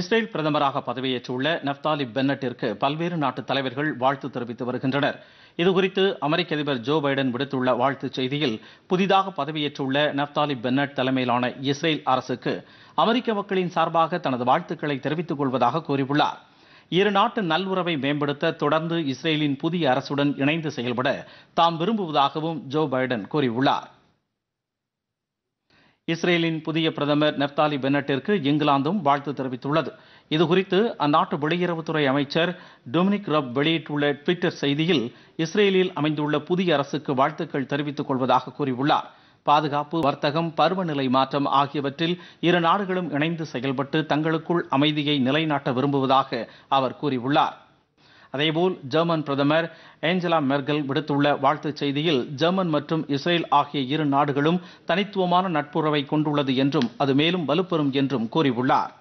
Israel பிரதமராக பதவியேற்றுள்ள Naphtali பென்னட்டிற்கு பல்வேறு நாட்டு தலைவர்கள் வாழ்த்து தெரிவித்து வருகின்றனர் இதுகுறித்து அமெரிக்க அதிபர் ஜோ பைடன் விடுத்துள்ள வாழ்த்துச் செய்தியில் புதிதாக பதவியேற்றுள்ள நப்தாலி பென்னட் தலைமையிலான இஸ்ரேல் அரசுக்கு அமெரிக்க மக்களின் சார்பாக தனது வாழ்த்துக்களை தெரிவித்துக் கொள்வதாக கூறியுள்ளார் இரு நாட்டு நல்லுறவை மேம்படுத்த தொடர்ந்து இஸ்ரேலின் புதிய அரசுடன் இணைந்து செயல்பட தாம் விரும்புவதாகவும் ஜோ பைடன் கூறியுள்ளார் இஸ்ரேலின் புதிய பிரதமர் நெப்தாலி பென்னட்டிற்கு இங்கிலாந்தும் வாழ்த்து தெரிவித்துள்ளது இதுகுறித்து அந்நாட்டு வெளியுறவுத்துறை அமைச்சர் டொமினிக் ரப் வெளியிட்டுள்ள ட்விட்டர் செய்தியில் இஸ்ரேலில் அமைந்துள்ள புதிய அரசுக்கு வாழ்த்துக்கள் தெரிவித்துக் கொள்வதாக கூறியுள்ளார் பாதுகாப்பு வர்த்தகம் பருவநிலை மாற்றம் ஆகியவற்றில் இரு நாடுகளும் இணைந்து செயல்பட்டு தங்களுக்குள் அமைதியை நிலைநாட்ட விரும்புவதாக அவர் கூறியுள்ளார் அதேபோல் ஜெர்மன் பிரதமர் ஏஞ்சலா மெர்கல் விடுத்துள்ள வாழ்த்துச் செய்தியில் ஜெர்மன் மற்றும் இஸ்ரேல் ஆகிய இரு நாடுகளும் தனித்துவமான நட்புறவை கொண்டுள்ளது என்றும் அது மேலும் வலுப்பெறும் என்றும் கூறியுள்ளார்